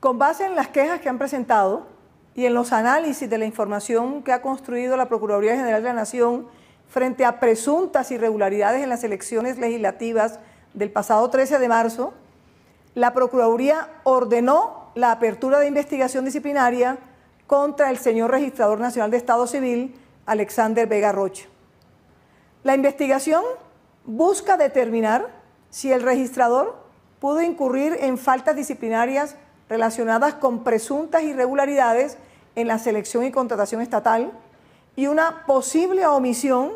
Con base en las quejas que han presentado y en los análisis de la información que ha construido la Procuraduría General de la Nación frente a presuntas irregularidades en las elecciones legislativas del pasado 13 de marzo, la Procuraduría ordenó la apertura de investigación disciplinaria contra el señor Registrador Nacional de Estado Civil, Alexander Vega Rocha. La investigación busca determinar si el registrador pudo incurrir en faltas disciplinarias relacionadas con presuntas irregularidades en la selección y contratación estatal y una posible omisión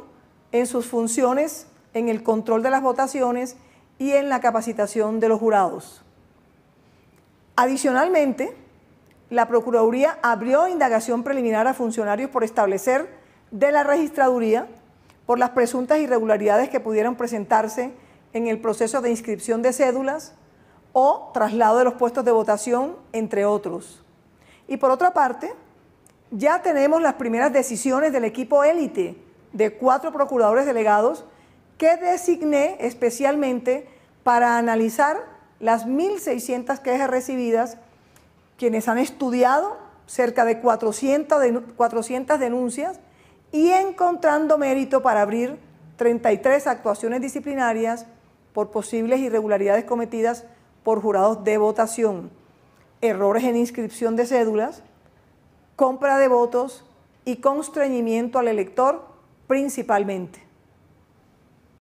en sus funciones en el control de las votaciones y en la capacitación de los jurados. Adicionalmente, la Procuraduría abrió indagación preliminar a funcionarios por establecer de la registraduría por las presuntas irregularidades que pudieron presentarse en el proceso de inscripción de cédulas, o traslado de los puestos de votación, entre otros. Y por otra parte, ya tenemos las primeras decisiones del equipo élite de cuatro procuradores delegados que designé especialmente para analizar las 1.600 quejas recibidas, quienes han estudiado cerca de 400, denuncias y encontrando mérito para abrir 33 actuaciones disciplinarias por posibles irregularidades cometidas por jurados de votación, errores en inscripción de cédulas, compra de votos y constreñimiento al elector principalmente.